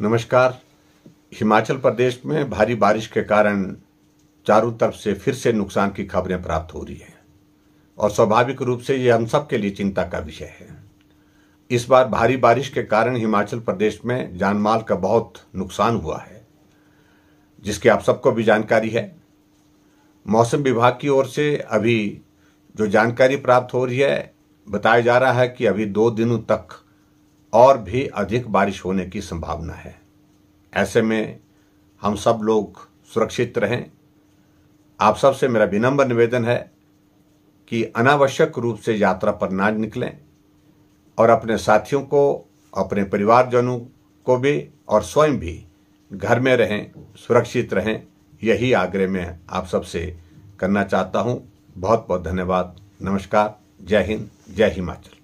नमस्कार हिमाचल प्रदेश में भारी बारिश के कारण चारों तरफ से फिर से नुकसान की खबरें प्राप्त हो रही हैं और स्वाभाविक रूप से ये हम सब के लिए चिंता का विषय है इस बार भारी बारिश के कारण हिमाचल प्रदेश में जानमाल का बहुत नुकसान हुआ है जिसकी आप सबको भी जानकारी है मौसम विभाग की ओर से अभी जो जानकारी प्राप्त हो रही है बताया जा रहा है कि अभी दो दिनों तक और भी अधिक बारिश होने की संभावना है ऐसे में हम सब लोग सुरक्षित रहें आप सबसे मेरा विनम्र निवेदन है कि अनावश्यक रूप से यात्रा पर ना निकलें और अपने साथियों को अपने परिवारजनों को भी और स्वयं भी घर में रहें सुरक्षित रहें यही आग्रह मैं आप सबसे करना चाहता हूँ बहुत बहुत धन्यवाद नमस्कार जय हिंद जय हिमाचल